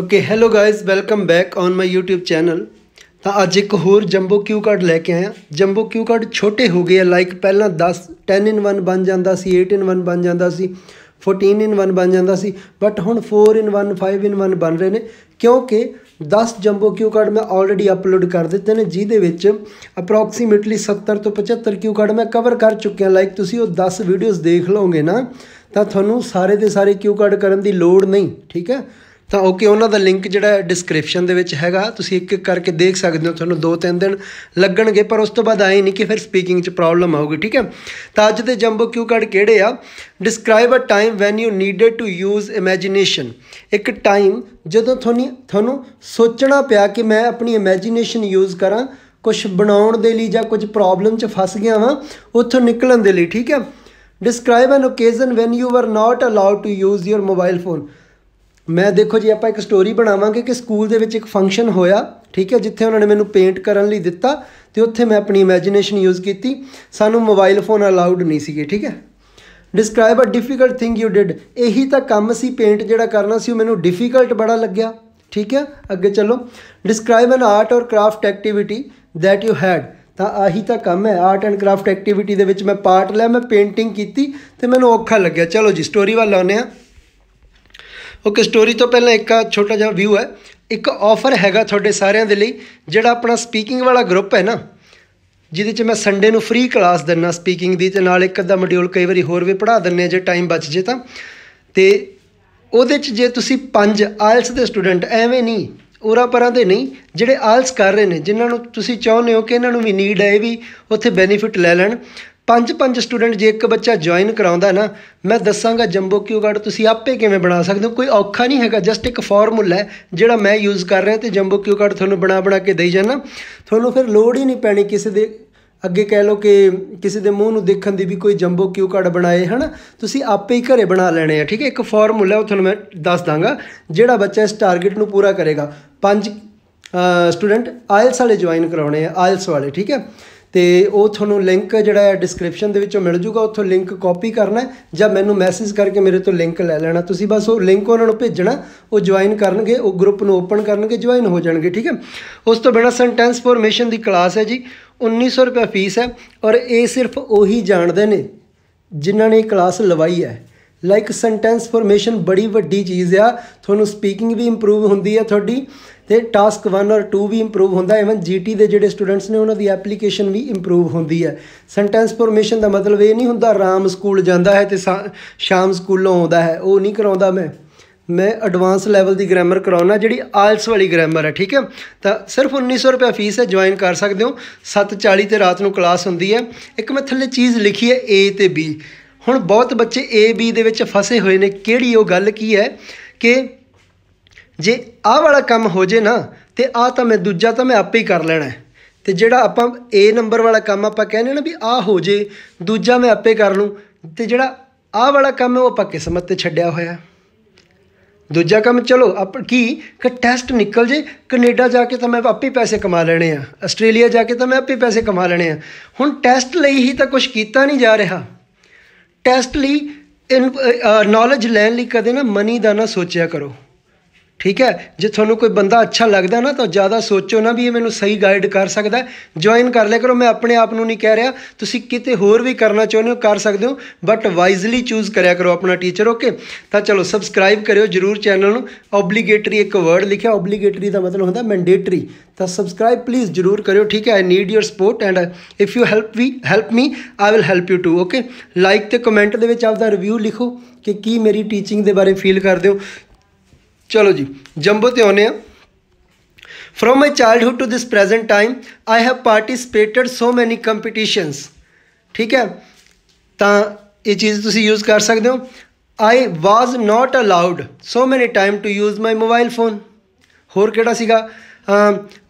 Okay hello guys welcome back on my YouTube channel ਤਾਂ ਅੱਜ ਇੱਕ ਹੋਰ ਜੰਬੋ ਕਿਊ ਕਾਰਡ ਲੈ ਕੇ ਆਇਆ ਜੰਬੋ ਕਿਊ ਕਾਰਡ ਛੋਟੇ ਹੋ ਗਏ ਆ ਲਾਈਕ ਪਹਿਲਾਂ 10 10 ਇਨ 1 ਬਣ ਜਾਂਦਾ ਸੀ 8 ਇਨ 1 ਬਣ ਜਾਂਦਾ ਸੀ 14 ਇਨ 1 ਬਣ ਜਾਂਦਾ ਸੀ ਬਟ ਹੁਣ 4 ਇਨ 1 5 ਇਨ 1 ਬਣ ਰਹੇ ਨੇ ਕਿਉਂਕਿ 10 ਜੰਬੋ ਕਿਊ ਕਾਰਡ ਮੈਂ ਆਲਰੇਡੀ ਅਪਲੋਡ ਕਰ ਦਿੱਤੇ ਨੇ ਜਿਹਦੇ ਵਿੱਚ ਅਪਰੋਕਸੀਮੇਟਲੀ 70 ਤੋਂ 75 ਕਿਊ ਕਾਰਡ ਮੈਂ ਕਵਰ ਕਰ ਚੁੱਕਿਆ ਲਾਈਕ ਤੁਸੀਂ ਉਹ 10 ਵੀਡੀਓਜ਼ ਦੇਖ ਲਓਗੇ ਨਾ ਤਾਂ ਤੁਹਾਨੂੰ ਸਾਰੇ ਦੇ ਸਾਰੇ ਕਿਊ ਕਾਰਡ ਕਰਨ ਦੀ ਲੋੜ ਨਹੀਂ ਠੀਕ ਹੈ ਤਾਂ ਓਕੇ ਉਹਨਾਂ ਦਾ ਲਿੰਕ ਜਿਹੜਾ ਡਿਸਕ੍ਰਿਪਸ਼ਨ ਦੇ ਵਿੱਚ ਹੈਗਾ ਤੁਸੀਂ ਇੱਕ ਇੱਕ ਕਰਕੇ ਦੇਖ ਸਕਦੇ ਹੋ ਤੁਹਾਨੂੰ ਦੋ ਤਿੰਨ ਦਿਨ ਲੱਗਣਗੇ ਪਰ ਉਸ ਤੋਂ ਬਾਅਦ ਆਏ ਨਹੀਂ ਕਿ ਫਿਰ ਸਪੀਕਿੰਗ 'ਚ ਪ੍ਰੋਬਲਮ ਆਊਗੀ ਠੀਕ ਹੈ ਤਾਂ ਅੱਜ ਦੇ ਜੰਬੋ ਕਿਊ ਕਾਰਡ ਕਿਹੜੇ ਆ describe a time when you needed to use imagination ਇੱਕ ਟਾਈਮ ਜਦੋਂ ਤੁਹਾਨੂੰ ਤੁਹਾਨੂੰ ਸੋਚਣਾ ਪਿਆ ਕਿ ਮੈਂ ਆਪਣੀ ਇਮੇਜਿਨੇਸ਼ਨ ਯੂਜ਼ ਕਰਾਂ ਕੁਝ ਬਣਾਉਣ ਦੇ ਲਈ ਜਾਂ ਕੁਝ ਪ੍ਰੋਬਲਮ 'ਚ ਫਸ ਗਿਆ ਵਾਂ ਉੱਥੋਂ ਨਿਕਲਣ ਦੇ ਲਈ ਠੀਕ ਹੈ describe an occasion when you were not allowed to use your mobile phone ਮੈਂ ਦੇਖੋ ਜੀ ਆਪਾਂ ਇੱਕ ਸਟੋਰੀ ਬਣਾਵਾਂਗੇ ਕਿ ਸਕੂਲ ਦੇ ਵਿੱਚ ਇੱਕ ਫੰਕਸ਼ਨ ਹੋਇਆ ਠੀਕ ਹੈ ਜਿੱਥੇ ਉਹਨਾਂ ਨੇ ਮੈਨੂੰ ਪੇਂਟ ਕਰਨ ਲਈ ਦਿੱਤਾ ਤੇ ਉੱਥੇ ਮੈਂ ਆਪਣੀ ਇਮੇਜਿਨੇਸ਼ਨ ਯੂਜ਼ ਕੀਤੀ ਸਾਨੂੰ ਮੋਬਾਈਲ ਫੋਨ ਅਲਾਉਡ ਨਹੀਂ ਸੀਗੇ ਠੀਕ ਹੈ describe a difficult thing you did ਇਹੀ ਤਾਂ ਕੰਮ ਸੀ ਪੇਂਟ ਜਿਹੜਾ ਕਰਨਾ ਸੀ ਉਹ ਮੈਨੂੰ ਡਿਫਿਕਲਟ ਬੜਾ ਲੱਗਿਆ ਠੀਕ ਹੈ ਅੱਗੇ ਚਲੋ describe an art or craft activity that you had ਤਾਂ ਆਹੀ ਤਾਂ ਕੰਮ ਹੈ ਆਰਟ ਐਂਡ ਕ੍ਰਾਫਟ ਐਕਟੀਵਿਟੀ ਦੇ ਵਿੱਚ ਮੈਂ ਪਾਰਟ ਲਿਆ ਮੈਂ ਪੇਂਟਿੰਗ ਕੀਤੀ ਤੇ ਮੈਨੂੰ ਔਖਾ ਲੱਗਿਆ ਚਲੋ ਜੀ ਸਟੋਰੀ ਵੱਲ ਆਉਂਦੇ ਆ ਓਕੇ ਸਟੋਰੀ ਤੋਂ ਪਹਿਲਾਂ ਇੱਕ ਛੋਟਾ ਜਿਹਾ ਵਿਊ ਹੈ ਇੱਕ ਆਫਰ ਹੈਗਾ ਤੁਹਾਡੇ ਸਾਰਿਆਂ ਦੇ ਲਈ ਜਿਹੜਾ ਆਪਣਾ ਸਪੀਕਿੰਗ ਵਾਲਾ ਗਰੁੱਪ ਹੈ ਨਾ ਜਿਹਦੇ 'ਚ ਮੈਂ ਸੰਡੇ ਨੂੰ ਫ੍ਰੀ ਕਲਾਸ ਦਿੰਨਾ ਸਪੀਕਿੰਗ ਦੀ ਤੇ ਨਾਲ ਇੱਕ ਅੱਧਾ ਮੋਡਿਊਲ ਕਈ ਵਾਰੀ ਹੋਰ ਵੀ ਪੜਾ ਦਿੰਨੇ ਜੇ ਟਾਈਮ ਬਚ ਜੇ ਤਾਂ ਤੇ ਉਹਦੇ 'ਚ ਜੇ ਤੁਸੀਂ ਪੰਜ ਆਇਲਸ ਦੇ ਸਟੂਡੈਂਟ ਐਵੇਂ ਨਹੀਂ ਉਰਾ ਪਰਾਂ ਦੇ ਨਹੀਂ ਜਿਹੜੇ ਆਲਸ ਕਰ ਰਹੇ ਨੇ ਜਿਨ੍ਹਾਂ ਨੂੰ ਤੁਸੀਂ ਚਾਹੁੰਦੇ ਹੋ ਕਿ ਇਹਨਾਂ ਨੂੰ ਵੀ ਨੀਡ ਹੈ ਵੀ ਉੱਥੇ ਬੈਨੀਫਿਟ ਲੈ ਲੈਣ ਪੰਜ ਪੰਜ ਸਟੂਡੈਂਟ ਜੇ ਇੱਕ ਬੱਚਾ ਜੁਆਇਨ ਕਰਾਉਂਦਾ ਨਾ ਮੈਂ ਦੱਸਾਂਗਾ ਜੰਬੋ ਕਿਊ ਕਾਰਡ ਤੁਸੀਂ ਆਪੇ ਕਿਵੇਂ ਬਣਾ ਸਕਦੇ ਹੋ ਕੋਈ ਔਖਾ ਨਹੀਂ ਹੈਗਾ ਜਸਟ ਇੱਕ ਫਾਰਮੂਲਾ ਹੈ ਜਿਹੜਾ ਮੈਂ ਯੂਜ਼ ਕਰ ਰਿਹਾ ਤੇ ਜੰਬੋ ਕਿਊ ਕਾਰਡ ਤੁਹਾਨੂੰ ਬਣਾ ਬਣਾ ਕੇ ਦੇਈ ਜਾਣਾ ਤੁਹਾਨੂੰ ਫਿਰ ਲੋੜ ਹੀ ਨਹੀਂ ਪੈਣੀ ਕਿਸੇ ਦੇ ਅੱਗੇ ਕਹਿ ਲਓ ਕਿ ਕਿਸੇ ਦੇ ਮੂੰਹ ਨੂੰ ਦੇਖਣ ਦੀ ਵੀ ਕੋਈ ਜੰਬੋ ਕਿਊ ਕਾਰਡ ਬਣਾਏ ਹਨ ਤੁਸੀਂ ਆਪੇ ਹੀ ਘਰੇ ਬਣਾ ਲੈਣੇ ਆ ਠੀਕ ਹੈ ਇੱਕ ਫਾਰਮੂਲਾ ਉਹ ਤੁਹਾਨੂੰ ਮੈਂ ਦੱਸ ਦਾਂਗਾ ਜਿਹੜਾ ਬੱਚਾ ਇਸ ਟਾਰਗੇਟ ਨੂੰ ਪੂਰਾ ਕਰੇਗਾ ਪੰਜ ਸਟੂਡੈਂਟ ਆਇਲਸ ਵਾਲੇ ਜੁਆਇਨ ਕਰਾਉਣੇ ਆ ਆਇਲਸ ਵਾਲੇ ਠੀਕ ਹੈ ਤੇ ਉਹ ਤੁਹਾਨੂੰ ਲਿੰਕ ਜਿਹੜਾ ਹੈ ਡਿਸਕ੍ਰਿਪਸ਼ਨ ਦੇ ਵਿੱਚੋਂ ਮਿਲ ਜੂਗਾ ਉੱਥੋਂ ਲਿੰਕ ਕਾਪੀ ਕਰਨਾ ਜਾਂ ਮੈਨੂੰ ਮੈਸੇਜ ਕਰਕੇ ਮੇਰੇ ਤੋਂ ਲਿੰਕ ਲੈ ਲੈਣਾ ਤੁਸੀਂ ਬਸ ਉਹ ਲਿੰਕ ਉਹਨਾਂ ਨੂੰ ਭੇਜਣਾ ਉਹ ਜੁਆਇਨ ਕਰਨਗੇ ਉਹ ਗਰੁੱਪ ਨੂੰ ਓਪਨ ਕਰਨਗੇ ਜੁਆਇਨ ਹੋ ਜਾਣਗੇ ਠੀਕ ਹੈ ਉਸ ਤੋਂ ਬਿਨਾ ਸੈਂਟੈਂਸ ਫਾਰਮੇਸ਼ਨ ਦੀ ਕਲਾਸ ਹੈ ਜੀ 1900 ਰੁਪਏ ਫੀਸ ਹੈ ਔਰ ਇਹ ਸਿਰਫ ਉਹੀ ਜਾਣਦੇ ਨੇ ਜਿਨ੍ਹਾਂ ਨੇ ਕਲਾਸ ਲਵਾਈ ਹੈ ਲਾਈਕ ਸੈਂਟੈਂਸ ਫਾਰਮੇਸ਼ਨ ਬੜੀ ਵੱਡੀ ਚੀਜ਼ ਆ ਤੁਹਾਨੂੰ ਸਪੀਕਿੰਗ ਵੀ ਇੰਪਰੂਵ ਹੁੰਦੀ ਆ ਤੁਹਾਡੀ ਤੇ ਟਾਸਕ 1 ਔਰ 2 ਵੀ ਇੰਪਰੂਵ ਹੁੰਦਾ ਇਵਨ ਜੀਟੀ ਦੇ ਜਿਹੜੇ ਸਟੂਡੈਂਟਸ ਨੇ ਉਹਨਾਂ ਦੀ ਐਪਲੀਕੇਸ਼ਨ ਵੀ ਇੰਪਰੂਵ ਹੁੰਦੀ ਹੈ ਸੈਂਟੈਂਸ ਫਾਰਮੇਸ਼ਨ ਦਾ ਮਤਲਬ ਇਹ ਨਹੀਂ ਹੁੰਦਾ ਰਾਮ ਸਕੂਲ ਜਾਂਦਾ ਹੈ ਤੇ ਸ਼ਾਮ ਸਕੂਲੋਂ ਆਉਂਦਾ ਹੈ ਉਹ ਨਹੀਂ ਕਰਾਉਂਦਾ ਮੈਂ ਮੈਂ ਐਡਵਾਂਸ ਲੈਵਲ ਦੀ ਗ੍ਰਾਮਰ ਕਰਾਉਣਾ ਜਿਹੜੀ ਆਲਸ ਵਾਲੀ ਗ੍ਰਾਮਰ ਹੈ ਠੀਕ ਹੈ ਤਾਂ ਸਿਰਫ 1900 ਰੁਪਏ ਫੀਸ ਹੈ ਜੁਆਇਨ ਕਰ ਸਕਦੇ ਹੋ 7:40 ਤੇ ਰਾਤ ਨੂੰ ਕਲਾਸ ਹੁੰਦੀ ਹੈ ਇੱਕ ਮੈਂ ਥੱਲੇ ਚੀਜ਼ ਲਿਖੀ ਹੈ A ਤੇ B ਹੁਣ ਬਹੁਤ ਬੱਚੇ ਏ ਬੀ ਦੇ ਵਿੱਚ ਫਸੇ ਹੋਏ ਨੇ ਕਿਹੜੀ ਉਹ ਗੱਲ ਕੀ ਹੈ ਕਿ ਜੇ ਆਹ ਵਾਲਾ ਕੰਮ ਹੋ ਜੇ ਨਾ ਤੇ ਆਹ ਤਾਂ ਮੈਂ ਦੂਜਾ ਤਾਂ ਮੈਂ ਆਪੇ ਹੀ ਕਰ ਲੈਣਾ ਤੇ ਜਿਹੜਾ ਆਪਾਂ ਏ ਨੰਬਰ ਵਾਲਾ ਕੰਮ ਆਪਾਂ ਕਹਿੰਦੇ ਨਾ ਵੀ ਆਹ ਹੋ ਜੇ ਦੂਜਾ ਮੈਂ ਆਪੇ ਕਰ ਲੂੰ ਤੇ ਜਿਹੜਾ ਆਹ ਵਾਲਾ ਕੰਮ ਹੈ ਉਹ ਆਪਾਂ ਕਿਸਮਤ ਤੇ ਛੱਡਿਆ ਹੋਇਆ ਦੂਜਾ ਕੰਮ ਚਲੋ ਆਪ ਕੀ ਕਿ ਟੈਸਟ ਨਿਕਲ ਜੇ ਕੈਨੇਡਾ ਜਾ ਕੇ ਤਾਂ ਮੈਂ ਆਪੇ ਪੈਸੇ ਕਮਾ ਲੈਣੇ ਆ ਆਸਟ੍ਰੇਲੀਆ ਜਾ ਕੇ ਤਾਂ ਮੈਂ ਆਪੇ ਪੈਸੇ ਕਮਾ ਲੈਣੇ ਆ ਹੁਣ ਟੈਸਟ ਲਈ ਹੀ ਤਾਂ ਕੁਝ ਕੀਤਾ ਨਹੀਂ ਜਾ ਰਿਹਾ ਟੈਸਟ ਲਈ ਨੌਲੇਜ uh, ਲੈਣ ਲਈ ਕਦੇ ਨਾ ਮਨੀ ਦਾ ਨਾ ਸੋਚਿਆ ਕਰੋ ਠੀਕ ਹੈ ਜੇ ਤੁਹਾਨੂੰ ਕੋਈ ਬੰਦਾ ਅੱਛਾ ਲੱਗਦਾ ਨਾ ਤਾਂ ਜ਼ਿਆਦਾ ਸੋਚੋ ਨਾ ਵੀ ਇਹ ਮੈਨੂੰ ਸਹੀ ਗਾਈਡ ਕਰ ਸਕਦਾ ਜੁਆਇਨ ਕਰ ਲਿਆ ਕਰੋ ਮੈਂ ਆਪਣੇ ਆਪ ਨੂੰ ਨਹੀਂ ਕਹਿ ਰਿਹਾ ਤੁਸੀਂ ਕਿਤੇ ਹੋਰ ਵੀ ਕਰਨਾ ਚਾਹੁੰਦੇ ਹੋ ਕਰ ਸਕਦੇ ਹੋ ਬਟ ਵਾਈਜ਼ਲੀ ਚੂਜ਼ ਕਰਿਆ ਕਰੋ ਆਪਣਾ ਟੀਚਰ ਓਕੇ ਤਾਂ ਚਲੋ ਸਬਸਕ੍ਰਾਈਬ ਕਰਿਓ ਜਰੂਰ ਚੈਨਲ ਨੂੰ ਆਬਲੀਗੇਟਰੀ ਇੱਕ ਵਰਡ ਲਿਖਿਆ ਆਬਲੀਗੇਟਰੀ ਦਾ ਮਤਲਬ ਹੁੰਦਾ ਮੈਂਡੇਟਰੀ ਤਾਂ ਸਬਸਕ੍ਰਾਈਬ ਪਲੀਜ਼ ਜਰੂਰ ਕਰਿਓ ਠੀਕ ਹੈ I need your support and if you help we help me I will help you too okay like ਤੇ ਕਮੈਂਟ ਦੇ ਵਿੱਚ ਆਪਦਾ ਰਿਵਿਊ ਲਿਖੋ ਕਿ ਕੀ ਮੇਰੀ ਟੀਚਿੰਗ ਦੇ ਬਾਰੇ ਫੀਲ ਕਰਦੇ ਹੋ ਚਲੋ ਜੀ ਜੰਬੋ ਤੇ ਆਉਨੇ ਆ from my childhood to this present time I have participated so many competitions ਠੀਕ ਹੈ ਤਾਂ ਇਹ ਚੀਜ਼ ਤੁਸੀਂ ਯੂਜ਼ ਕਰ ਸਕਦੇ ਹੋ ਆਈ was not allowed so many time to use my mobile phone ਹੋਰ ਕਿਹੜਾ ਸੀਗਾ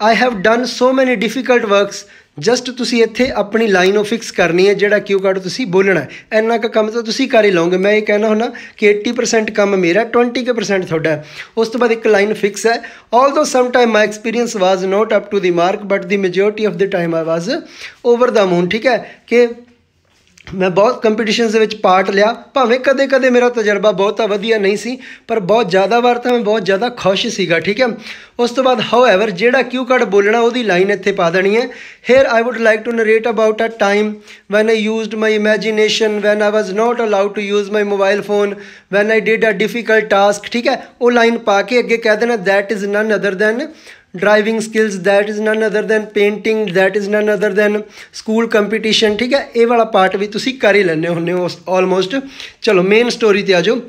ਆਈ ਹੈਵ ਡਨ ਸੋ ਮੈਨੀ ਡਿਫਿਕਲਟ ਵਰਕਸ ਜਸਟ ਤੁਸੀਂ ਇੱਥੇ ਆਪਣੀ ਲਾਈਨ ਉਹ ਫਿਕਸ ਕਰਨੀ ਹੈ ਜਿਹੜਾ ਕਿਊ ਕਾਰਡ ਤੁਸੀਂ ਬੋਲਣਾ ਹੈ ਇੰਨਾ ਕੁ ਕੰਮ ਤਾਂ ਤੁਸੀਂ ਕਰ ਹੀ ਲਓਗੇ ਮੈਂ ਇਹ ਕਹਿਣਾ ਹੁੰਦਾ ਕਿ 80% ਕੰਮ ਮੇਰਾ 20% ਤੁਹਾਡਾ ਉਸ ਤੋਂ ਬਾਅਦ ਇੱਕ ਲਾਈਨ ਫਿਕਸ ਹੈ although some time my experience was not up to the mark but the majority of the time I was over the moon ਠੀਕ ਹੈ ਕਿ ਮੈਂ ਬਹੁਤ ਕੰਪੀਟੀਸ਼ਨਸ ਦੇ ਵਿੱਚ ਪਾਰਟ ਲਿਆ ਭਾਵੇਂ ਕਦੇ-ਕਦੇ ਮੇਰਾ ਤਜਰਬਾ ਬਹੁਤਾ ਵਧੀਆ ਨਹੀਂ ਸੀ ਪਰ ਬਹੁਤ ਜ਼ਿਆਦਾ ਵਾਰ ਤਾਂ ਮੈਂ ਬਹੁਤ ਜ਼ਿਆਦਾ ਖੁਸ਼ ਸੀਗਾ ਠੀਕ ਹੈ ਉਸ ਤੋਂ ਬਾਅਦ ਹਾਊਐਵਰ ਜਿਹੜਾ ਕਿਊ ਕਾਰਡ ਬੋਲਣਾ ਉਹਦੀ ਲਾਈਨ ਇੱਥੇ ਪਾ ਦੇਣੀ ਹੈ here I would like to narrate about a time when I used my imagination when I was not allowed to use my mobile phone when I did a difficult task ਠੀਕ ਹੈ ਉਹ line ਪਾ ਕੇ ਅੱਗੇ ਕਹਿ ਦੇਣਾ that is none other than driving skills that is none other than painting that is none other than school competition ਠੀਕ ਹੈ ਇਹ ਵਾਲਾ ਪਾਰਟ ਵੀ ਤੁਸੀਂ ਕਰ ਹੀ ਲੈਣੇ ਹੁੰਨੇ ਹੋ ਆਲਮੋਸਟ ਚਲੋ ਮੇਨ ਸਟੋਰੀ ਤੇ ਆ ਜਾਓ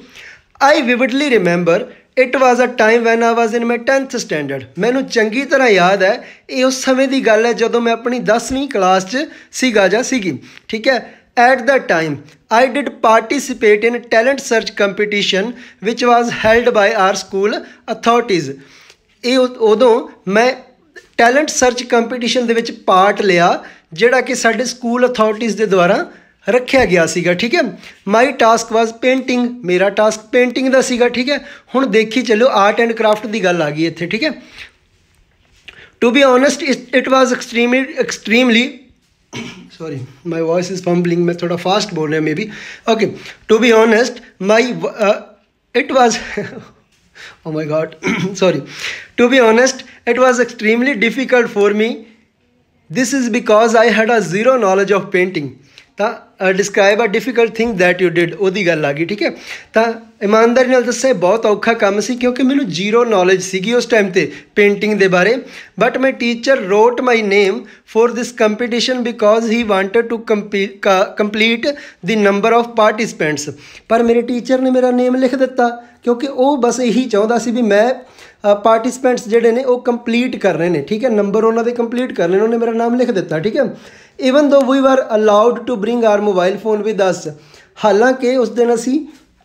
I vividly remember it was a time when I was in my 10th standard ਮੈਨੂੰ ਚੰਗੀ ਤਰ੍ਹਾਂ ਯਾਦ ਹੈ ਇਹ ਉਸ ਸਮੇਂ ਦੀ ਗੱਲ ਹੈ ਜਦੋਂ ਮੈਂ ਆਪਣੀ 10ਵੀਂ ਕਲਾਸ 'ਚ ਸੀਗਾ ਜਾਂ ਸੀਗੀ ਠੀਕ ਹੈ at the time I did participate in talent search competition which was held by our school authorities ਇਹ ਉਦੋਂ ਮੈਂ ਟੈਲੈਂਟ ਸਰਚ ਕੰਪੀਟੀਸ਼ਨ ਦੇ ਵਿੱਚ ਪਾਰਟ ਲਿਆ ਜਿਹੜਾ ਕਿ ਸਾਡੇ ਸਕੂਲ ਅਥਾਰਟੀਆਂ ਦੇ ਦੁਆਰਾ ਰੱਖਿਆ ਗਿਆ ਸੀਗਾ ਠੀਕ ਹੈ ਮਾਈ ਟਾਸਕ ਵਾਸ ਪੇਂਟਿੰਗ ਮੇਰਾ ਟਾਸਕ ਪੇਂਟਿੰਗ ਦਾ ਸੀਗਾ ਠੀਕ ਹੈ ਹੁਣ ਦੇਖੀ ਚੱਲੋ ਆਰਟ ਐਂਡ ਕਰਾਫਟ ਦੀ ਗੱਲ ਆ ਗਈ ਇੱਥੇ ਠੀਕ ਹੈ to be honest it was extremely extremely sorry my voice is fumbling ਮੈਂ ਥੋੜਾ ਫਾਸਟ ਬੋਲ ਰਿਹਾ maybe okay to be honest my it was oh my my sorry To be honest, it was extremely difficult for me. This is because I had a zero knowledge of painting. ਤਾਂ describe a difficult thing that you did ਉਹਦੀ ਗੱਲ ਆ ਗਈ ਠੀਕ ਹੈ ਤਾਂ ਇਮਾਨਦਾਰੀ ਨਾਲ ਦੱਸੇ ਬਹੁਤ ਔਖਾ ਕੰਮ ਸੀ ਕਿਉਂਕਿ ਮੈਨੂੰ ਜ਼ੀਰੋ ਨੌਲੇਜ ਸੀਗੀ ਉਸ ਟਾਈਮ ਤੇ ਪੇਂਟਿੰਗ ਦੇ ਬਾਰੇ but my teacher wrote my name for this competition because he wanted to complete the number of participants ਪਰ ਮੇਰੇ ਟੀਚਰ ਨੇ ਮੇਰਾ ਨੇਮ ਲਿਖ ਦਿੱਤਾ ਕਿਉਂਕਿ ਉਹ ਬਸ ਇਹੀ ਚਾਹੁੰਦਾ ਸੀ ਵੀ ਮੈਂ ਪਾਰਟਿਸਪੈਂਟਸ ਜਿਹੜੇ ਨੇ ਉਹ ਕੰਪਲੀਟ ਕਰ ਰਹੇ ਨੇ ਠੀਕ ਹੈ ਨੰਬਰ ਉਹਨਾਂ ਦੇ ਕੰਪਲੀਟ ਕਰ ਲੈਣ ਉਹਨੇ ਮੇਰਾ ਨਾਮ ਲਿਖ ਦਿੱਤਾ ਠੀਕ ਹੈ even though we were allowed to bring our mobile phone with us ਹਾਲਾਂਕਿ ਉਸ ਦਿਨ ਅਸੀਂ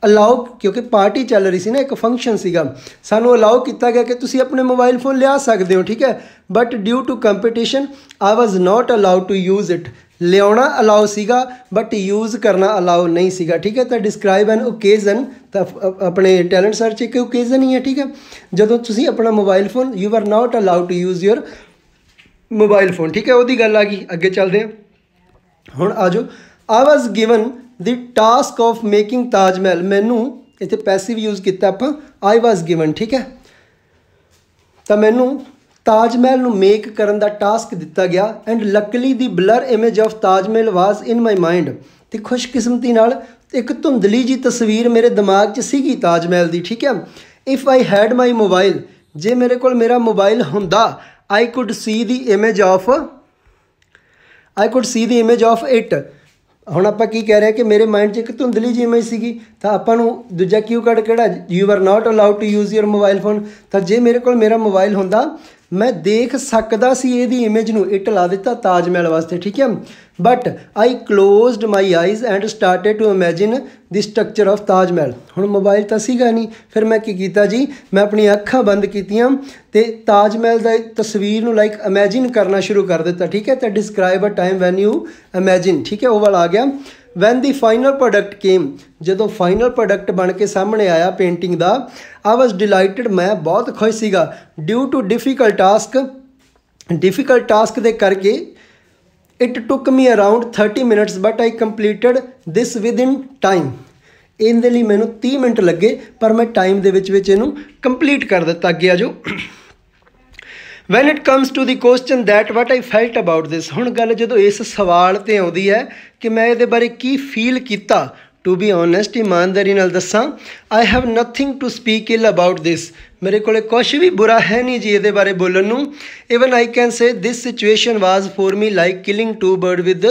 ਅਲਾਉ ਕਿਉਂਕਿ ਪਾਰਟੀ ਚੱਲ ਰਹੀ ਸੀ ਨਾ ਇੱਕ ਫੰਕਸ਼ਨ ਸੀਗਾ ਸਾਨੂੰ ਅਲਾਉ ਕੀਤਾ ਗਿਆ ਕਿ ਤੁਸੀਂ ਆਪਣੇ ਮੋਬਾਈਲ ਫੋਨ ਲਿਆ ਸਕਦੇ ਹੋ ਠੀਕ ਹੈ but due to competition I was not allow to use it ਲਿਆਉਣਾ ਅਲਾਉ ਸੀਗਾ ਬਟ ਯੂਜ਼ ਕਰਨਾ ਅਲਾਉ ਨਹੀਂ ਸੀਗਾ ਠੀਕ ਹੈ ਤਾਂ ਡਿਸਕ੍ਰਾਈਬ ਐਨ ਓਕੇਜ਼ਨ ਤਾਂ ਆਪਣੇ ਟੈਲੈਂਟ ਸਰਚ ਇੱਕ ਓਕੇਜ਼ਨ ਹੀ ਹੈ ਠੀਕ ਹੈ ਜਦੋਂ ਤੁਸੀਂ ਆਪਣਾ mobile phone you are not allow to use your mobile phone ਠੀਕ ਹੈ ਉਹਦੀ ਗੱਲ ਆ ਗਈ ਅੱਗੇ ਚੱਲਦੇ ਹਾਂ ਹੁਣ ਆਜੋ I was given the task of making Taj Mahal ਮੈਨੂੰ ਇੱਥੇ ਪੈਸਿਵ ਯੂਜ਼ ਕੀਤਾ ਆਪਾਂ ਆਈ ਵਾਸ ਗਿਵਨ ਠੀਕ ਹੈ ਤਾਂ ਮੈਨੂੰ ਤਾਜ ਮਹਿਲ ਨੂੰ ਮੇਕ ਕਰਨ ਦਾ ਟਾਸਕ ਦਿੱਤਾ ਗਿਆ and luckily the blur image of Taj Mahal was in my mind ਤੇ ਖੁਸ਼ਕਿਸਮਤੀ ਨਾਲ ਇੱਕ ਧੁੰਦਲੀ ਜੀ ਤਸਵੀਰ ਮੇਰੇ ਦਿਮਾਗ 'ਚ ਸੀਗੀ ਤਾਜ ਮਹਿਲ ਦੀ ਠੀਕ ਹੈ if I had my mobile ਜੇ ਮੇਰੇ ਕੋਲ ਮੇਰਾ ਮੋਬਾਈਲ ਹੁੰਦਾ I could see the image of I could see the image of it ਹੁਣ ਆਪਾਂ ਕੀ ਕਹਿ ਰਹੇ ਕਿ ਮੇਰੇ ਮਾਈਂਡ 'ਚ ਇੱਕ ਧੁੰਦਲੀ ਜਿਹੀ ਇਮੇਜ ਸੀਗੀ ਤਾਂ ਆਪਾਂ ਨੂੰ ਦੂਜਾ ਕਿਊ ਕਾਰਡ ਕਿਹੜਾ you are not allowed to use your mobile phone ਤਾਂ ਜੇ ਮੇਰੇ ਕੋਲ ਮੇਰਾ ਮੋਬਾਈਲ ਹੁੰਦਾ ਮੈਂ ਦੇਖ ਸਕਦਾ ਸੀ ਇਹਦੀ ਇਮੇਜ ਨੂੰ ਇਟ ਲਾ ਦਿੱਤਾ ਤਾਜ ਮਹਿਲ ਵਾਸਤੇ ਠੀਕ ਹੈ but I closed my eyes and started to imagine the structure of Taj Mahal ਹੁਣ ਮੋਬਾਈਲ ਤਾਂ ਸੀਗਾ ਨਹੀਂ ਫਿਰ ਮੈਂ ਕੀ ਕੀਤਾ ਜੀ ਮੈਂ ਆਪਣੀ ਅੱਖਾਂ ਬੰਦ ਕੀਤੀਆਂ ਤੇ ਤਾਜ ਮਹਿਲ ਦਾ ਤਸਵੀਰ ਨੂੰ ਲਾਈਕ ਇਮੇਜਿਨ ਕਰਨਾ ਸ਼ੁਰੂ ਕਰ ਦਿੱਤਾ ਠੀਕ ਹੈ ਤਾਂ describe a time when you imagine ਠੀਕ ਹੈ ਉਹ ਵਾਲਾ ਆ ਗਿਆ when the final product came ਜਦੋਂ ਫਾਈਨਲ ਪ੍ਰੋਡਕਟ ਬਣ ਕੇ ਸਾਹਮਣੇ ਆਇਆ ਪੇਂਟਿੰਗ ਦਾ ਆ ਵਾਸ ਡਿਲਾਈਟਡ ਮੈਂ ਬਹੁਤ ਖੁਸ਼ ਸੀਗਾ due to difficult task difficult task ਦੇ ਕਰਕੇ it took me around 30 minutes but I completed this within time ਇਹਦੇ ਲਈ ਮੈਨੂੰ 30 ਮਿੰਟ ਲੱਗੇ ਪਰ ਮੈਂ ਟਾਈਮ ਦੇ ਵਿੱਚ ਵਿੱਚ ਇਹਨੂੰ ਕੰਪਲੀਟ ਕਰ ਦਿੱਤਾ ਅੱਗੇ ਜੋ when it comes to the question that what I felt about this ਹੁਣ ਗੱਲ ਜਦੋਂ ਇਸ ਸਵਾਲ ਤੇ ਆਉਂਦੀ ਹੈ ਕਿ ਮੈਂ ਇਹਦੇ ਬਾਰੇ ਕੀ ਫੀਲ ਕੀਤਾ ਟੂ ਬੀ ਓਨੈਸਟ ਇਮਾਨਦਾਰੀ ਨਾਲ ਦੱਸਾਂ I have nothing to speak ill about this ਮੇਰੇ ਕੋਲੇ ਕੁਝ ਵੀ ਬੁਰਾ ਹੈ ਨਹੀਂ ਜੀ ਇਹਦੇ ਬਾਰੇ ਬੋਲਣ ਨੂੰ even I can say this situation was for me like killing two bird with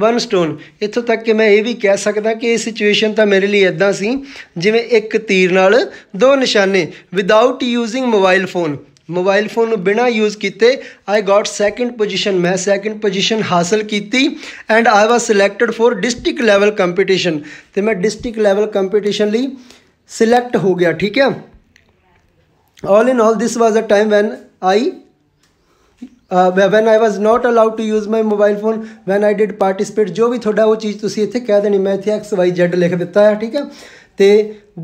one stone ਇੱਥੋਂ ਤੱਕ ਕਿ ਮੈਂ ਇਹ ਵੀ ਕਹਿ ਸਕਦਾ ਕਿ ਇਹ ਸਿਚੁਏਸ਼ਨ ਤਾਂ ਮੇਰੇ ਲਈ ਇਦਾਂ ਸੀ ਜਿਵੇਂ ਇੱਕ ਤੀਰ ਨਾਲ ਦੋ ਨਿਸ਼ਾਨੇ without using mobile phone mobile phone बिना यूज़ किए आई गॉट सैकेंड पोजिशन मैं सैकेंड पोजिशन हासिल की and I was selected for district level competition तो मैं डिस्ट्रिक्ट लैवल कंपीटिशन लिए सिलेक्ट हो गया ठीक है all in all this was a time when I when I was not allowed to use my mobile phone when I did participate जो भी थोड़ा वो चीज़ तुम इतने कह देनी मैं इतने एक्स वाई जेड लिख दिता है ठीक है ਤੇ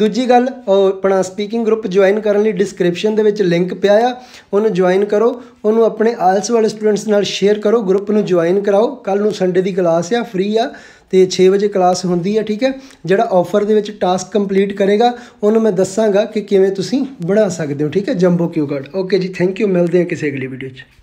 ਦੂਜੀ ਗੱਲ ਆਪਣਾ ਸਪੀਕਿੰਗ ਗਰੁੱਪ ਜੁਆਇਨ ਕਰਨ ਲਈ ਡਿਸਕ੍ਰਿਪਸ਼ਨ ਦੇ ਵਿੱਚ ਲਿੰਕ ਪਿਆ ਆ ਉਹਨੂੰ ਜੁਆਇਨ ਕਰੋ ਉਹਨੂੰ ਆਪਣੇ ਆਲਸ ਵਾਲੇ ਸਟੂਡੈਂਟਸ ਨਾਲ ਸ਼ੇਅਰ ਕਰੋ ਗਰੁੱਪ ਨੂੰ ਜੁਆਇਨ ਕਰਾਓ ਕੱਲ ਨੂੰ ਸੰਡੇ ਦੀ ਕਲਾਸ ਆ ਫ੍ਰੀ ਆ ਤੇ 6 ਵਜੇ ਕਲਾਸ ਹੁੰਦੀ ਆ ਠੀਕ ਹੈ ਜਿਹੜਾ ਆਫਰ ਦੇ ਵਿੱਚ ਟਾਸਕ ਕੰਪਲੀਟ ਕਰੇਗਾ ਉਹਨੂੰ ਮੈਂ ਦੱਸਾਂਗਾ ਕਿ ਕਿਵੇਂ ਤੁਸੀਂ ਬਣਾ ਸਕਦੇ ਹੋ ਠੀਕ ਹੈ ਜੰਬੋ ਕਿਊ ਕਾਰਡ ਓਕੇ ਜੀ ਥੈਂਕ ਯੂ ਮਿਲਦੇ ਹਾਂ ਕਿਸੇ ਅਗਲੀ ਵੀਡੀਓ 'ਚ